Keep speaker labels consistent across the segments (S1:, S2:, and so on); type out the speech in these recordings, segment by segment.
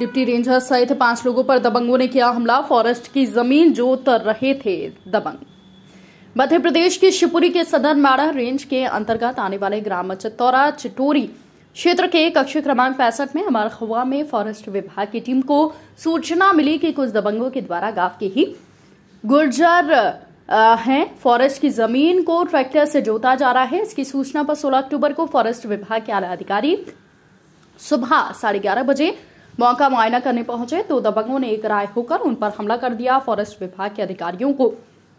S1: deputy ranger सहित पांच लोगों पर दबंगों ने किया हमला फॉरेस्ट की जमीन जोत रहे थे दबंग मध्य प्रदेश के शिवपुरी के सदर माड़ा रेंज के अंतर्गत आने वाले ग्राम चतौरा चिटोरी क्षेत्र के कक्ष क्रमांक पैंसठ में हमारे खुआ में फॉरेस्ट विभाग की टीम को सूचना मिली कि कुछ दबंगों के द्वारा गांव के ही गुर्जर हैं फॉरेस्ट की जमीन को ट्रैक्टर से जोता जा रहा है इसकी सूचना पर 16 अक्टूबर को फॉरेस्ट विभाग के आला अधिकारी सुबह साढ़े ग्यारह बजे मौका मुआयना करने पहुंचे तो दबंगों ने एक राय होकर उन पर हमला कर दिया फॉरेस्ट विभाग के अधिकारियों को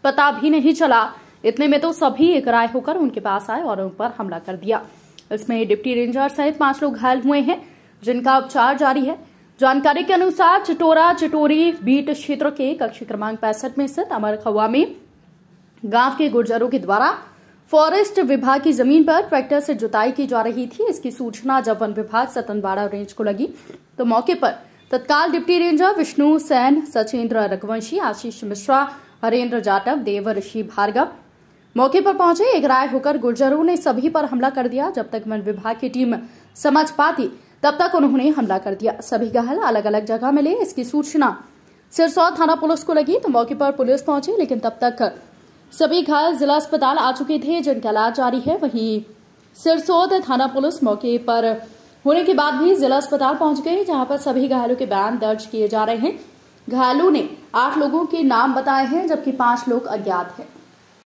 S1: पता भी नहीं चला इतने में तो सभी एक राय होकर उनके पास आए और उन पर हमला कर दिया इसमें डिप्टी रेंजर सहित पांच लोग घायल हुए हैं जिनका उपचार जारी है जानकारी के अनुसार चिटोरा चिटोरी बीट क्षेत्र के कक्ष क्रमांक पैंसठ में स्थित अमर खवा में गांव के गुर्जरों के द्वारा फॉरेस्ट विभाग की जमीन पर ट्रैक्टर से जुताई की जा रही थी इसकी सूचना जब वन विभाग सतनवाड़ा रेंज को लगी तो मौके पर तत्काल डिप्टी रेंजर विष्णु सैन सचेंद्र रघुवंशी आशीष मिश्रा हरेंद्र जाटव देव ऋषि भार्गव मौके पर पहुंचे एक राय होकर गुर्जरों ने सभी पर हमला कर दिया जब तक वन विभाग की टीम समझ पाती तब तक उन्होंने हमला कर दिया सभी घायल अलग अलग जगह मिले इसकी सूचना सिरसौ थाना पुलिस को लगी तो मौके पर पुलिस पहुंची लेकिन तब तक सभी घायल जिला अस्पताल आ चुके थे जिनका इलाज जारी है वहीं सिरसौद थाना पुलिस मौके पर होने के बाद भी जिला अस्पताल पहुंच गए जहां पर सभी घायलों के बयान दर्ज किए जा रहे हैं घायलों ने आठ लोगों के नाम बताए हैं जबकि पांच लोग अज्ञात हैं